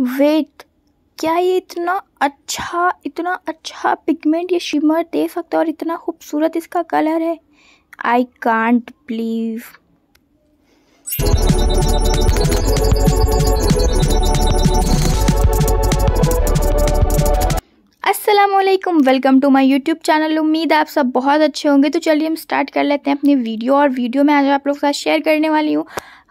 wait क्या ये इतना अच्छा इतना अच्छा पिगमेंट ये शिमर दे सकता है और इतना खूबसूरत इसका कलर है I can't believe Aslam welcome to my YouTube channel उम्मीद आप सब बहुत अच्छे होंगे तो चलिए हम स्टार्ट कर लेते हैं अपनी वीडियो और वीडियो में आज आप लोगों के साथ शेयर करने वाली हूँ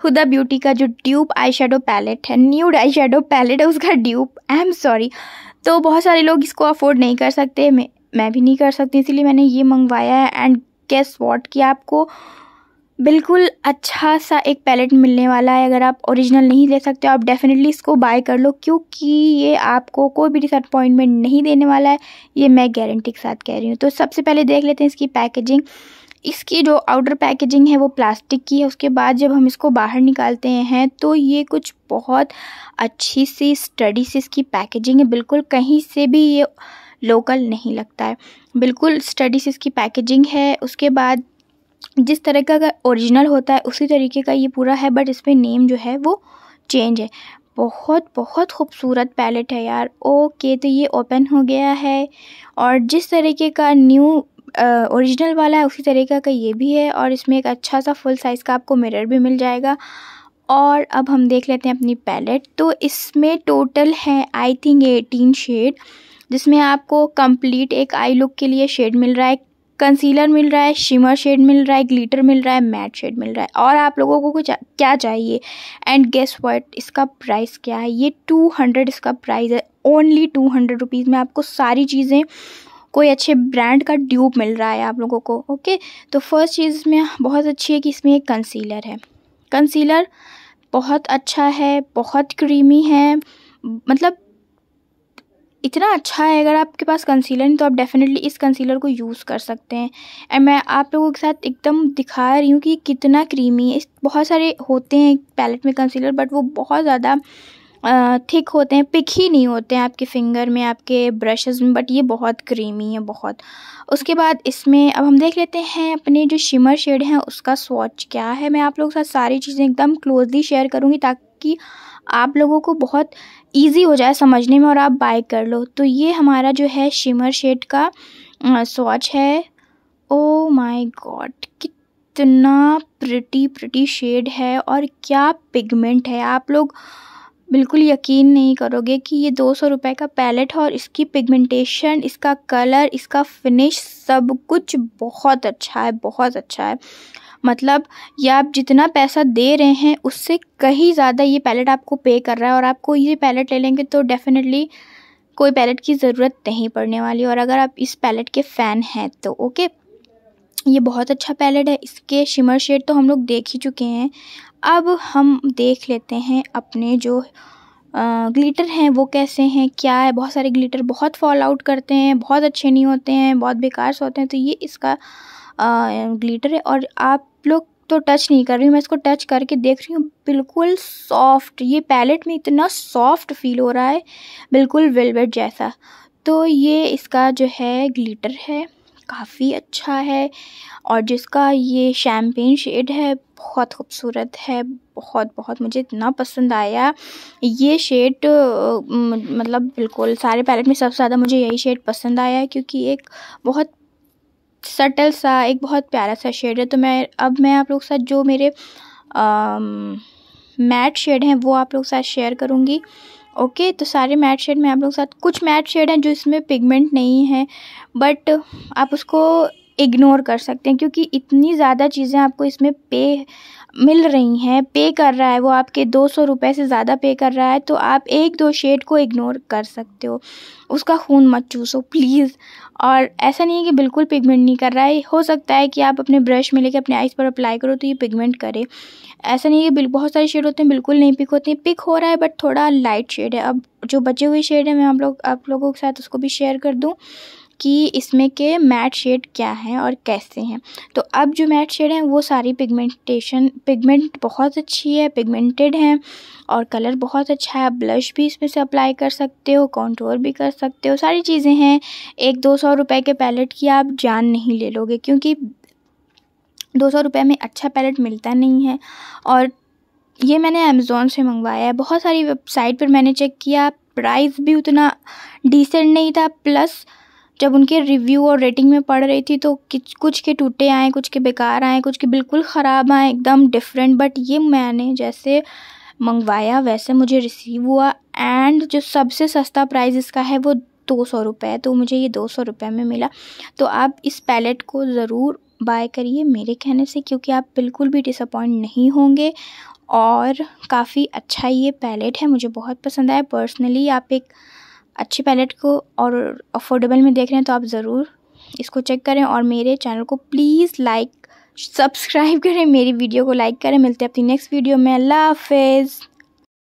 हुदा ब्यूटी का जो ड्यूप आई शेडो पैलेट है न्यूड आई शेडो पैलेट है उसका ड्यूप आई एम सॉरी तो बहुत सारे लोग इसको अफोर्ड नहीं कर सकते मैं मैं भी नहीं कर सकती इसीलिए मैंने ये मंगवाया है एंड गेस वॉट कि आपको बिल्कुल अच्छा सा एक पैलेट मिलने वाला है अगर आप ओरिजिनल नहीं ले सकते आप डेफिनेटली इसको बाय कर लो क्योंकि ये आपको कोई भी डिसअपॉइंटमेंट नहीं देने वाला है ये मैं गारंटी के साथ कह रही हूँ तो सबसे पहले देख लेते हैं इसकी पैकेजिंग इसकी जो आउटर पैकेजिंग है वो प्लास्टिक की है उसके बाद जब हम इसको बाहर निकालते हैं तो ये कुछ बहुत अच्छी सी स्टडी से इसकी पैकेजिंग है बिल्कुल कहीं से भी ये लोकल नहीं लगता है बिल्कुल स्टडी से इसकी पैकेजिंग है उसके बाद जिस तरह का ओरिजिनल होता है उसी तरीके का ये पूरा है बट इस पर नेम जो है वो चेंज है बहुत बहुत खूबसूरत पैलेट है यार ओके तो ये ओपन हो गया है और जिस तरीके का न्यू ओरिजिनल वाला है उसी तरीके का ये भी है और इसमें एक अच्छा सा फुल साइज़ का आपको मिरर भी मिल जाएगा और अब हम देख लेते हैं अपनी पैलेट तो इसमें टोटल है आई थिंक एटीन शेड जिसमें आपको कंप्लीट एक आई लुक के लिए शेड मिल रहा है कंसीलर मिल रहा है शिमर शेड मिल रहा है ग्लिटर मिल रहा है मैट शेड मिल रहा है और आप लोगों को कुछ क्या चाहिए एंड गेस व्हाट इसका प्राइस क्या है ये टू हंड्रेड इसका प्राइस है ओनली टू हंड्रेड रुपीज़ में आपको सारी चीज़ें कोई अच्छे ब्रांड का ड्यूब मिल रहा है आप लोगों को ओके तो फर्स्ट चीज़ इसमें बहुत अच्छी है कि इसमें एक कंसीलर है कंसीलर बहुत अच्छा है बहुत क्रीमी है मतलब इतना अच्छा है अगर आपके पास कंसीलर नहीं तो आप डेफ़िनेटली इस कंसीलर को यूज़ कर सकते हैं एंड मैं आप लोगों के साथ एकदम दिखा रही हूँ कि कितना क्रीमी है बहुत सारे होते हैं पैलेट में कंसीलर बट वो बहुत ज़्यादा थिक होते हैं पिक ही नहीं होते हैं आपके फिंगर में आपके ब्रशेज़ में बट ये बहुत क्रीमी है बहुत उसके बाद इसमें अब हम देख लेते हैं अपने जो शिमर शेड हैं उसका स्वॉच क्या है मैं आप लोगों के साथ सारी चीज़ें एकदम क्लोजली शेयर करूँगी ताकि आप लोगों को बहुत ईजी हो जाए समझने में और आप बाय कर लो तो ये हमारा जो है शिमर शेड का स्वॉच है ओ माई गॉड कितना प्रिटी प्रिटी शेड है और क्या पिगमेंट है आप लोग बिल्कुल यकीन नहीं करोगे कि ये दो सौ रुपये का पैलेट है और इसकी पिगमेंटेशन इसका कलर इसका फिनिश सब कुछ बहुत अच्छा है बहुत अच्छा है मतलब ये आप जितना पैसा दे रहे हैं उससे कहीं ज़्यादा ये पैलेट आपको पे कर रहा है और आपको ये पैलेट ले लेंगे तो डेफ़िनेटली कोई पैलेट की ज़रूरत नहीं पड़ने वाली और अगर आप इस पैलेट के फ़ैन हैं तो ओके ये बहुत अच्छा पैलेट है इसके शिमर शेड तो हम लोग देख ही चुके हैं अब हम देख लेते हैं अपने जो ग्लिटर हैं वो कैसे हैं क्या है बहुत सारे ग्लिटर बहुत फॉल आउट करते हैं बहुत अच्छे नहीं होते हैं बहुत बेकार से होते हैं तो ये इसका आ, ग्लिटर है और आप लोग तो टच नहीं कर रही हूँ मैं इसको टच करके देख रही हूँ बिल्कुल सॉफ्ट ये पैलेट में इतना सॉफ्ट फील हो रहा है बिल्कुल वेलवेट जैसा तो ये इसका जो है ग्लिटर है काफ़ी अच्छा है और जिसका ये शैम्पेन शेड है बहुत खूबसूरत है बहुत बहुत मुझे इतना पसंद आया ये शेड मतलब बिल्कुल सारे पैलेट में सबसे ज़्यादा मुझे यही शेड पसंद आया क्योंकि एक बहुत सटल सा एक बहुत प्यारा सा शेड है तो मैं अब मैं आप लोग के साथ जो मेरे मैट शेड हैं वो आप लोग के साथ शेयर करूँगी ओके तो सारे मैट शेड में आप लोग साथ कुछ मैट शेड हैं जो इसमें पिगमेंट नहीं है बट आप उसको इग्नोर कर सकते हैं क्योंकि इतनी ज़्यादा चीज़ें आपको इसमें पे मिल रही हैं पे कर रहा है वो आपके दो सौ रुपये से ज़्यादा पे कर रहा है तो आप एक दो शेड को इग्नोर कर सकते हो उसका खून मत चूसो प्लीज़ और ऐसा नहीं है कि बिल्कुल पिगमेंट नहीं कर रहा है हो सकता है कि आप अपने ब्रश में लेके अपने आइज़ पर अप्लाई करो तो ये पिगमेंट करे ऐसा नहीं है कि बहुत सारे शेड होते हैं बिल्कुल नहीं पिक होते हैं पिक हो रहा है बट थोड़ा लाइट शेड है अब जो बचे हुए शेड है मैं आप लोग आप लोगों के साथ उसको भी शेयर कर दूँ कि इसमें के मैट शेड क्या हैं और कैसे हैं तो अब जो मैट शेड हैं वो सारी पिगमेंटेशन पिगमेंट बहुत अच्छी है पिगमेंटेड हैं और कलर बहुत अच्छा है ब्लश भी इसमें से अप्लाई कर सकते हो कॉन्ट्रोल भी कर सकते हो सारी चीज़ें हैं एक दो सौ रुपये के पैलेट की आप जान नहीं ले लोगे क्योंकि दो सौ रुपये में अच्छा पैलेट मिलता नहीं है और ये मैंने अमेज़ोन से मंगवाया है बहुत सारी वेबसाइट पर मैंने चेक किया प्राइस भी उतना डिसेंट नहीं था प्लस जब उनके रिव्यू और रेटिंग में पढ़ रही थी तो कुछ के टूटे आए कुछ के बेकार आए कुछ के बिल्कुल ख़राब आए एकदम डिफरेंट बट ये मैंने जैसे मंगवाया वैसे मुझे रिसीव हुआ एंड जो सबसे सस्ता प्राइस इसका है वो दो सौ रुपये तो मुझे ये दो सौ रुपये में मिला तो आप इस पैलेट को ज़रूर बाय करिए मेरे कहने से क्योंकि आप बिल्कुल भी डिसअपॉइंट नहीं होंगे और काफ़ी अच्छा ये पैलेट है मुझे बहुत पसंद आया पर्सनली आप एक अच्छी पैलेट को और अफोर्डेबल में देख रहे हैं तो आप ज़रूर इसको चेक करें और मेरे चैनल को प्लीज़ लाइक सब्सक्राइब करें मेरी वीडियो को लाइक करें मिलते हैं अपनी नेक्स्ट वीडियो में अल्लाह हाफिज़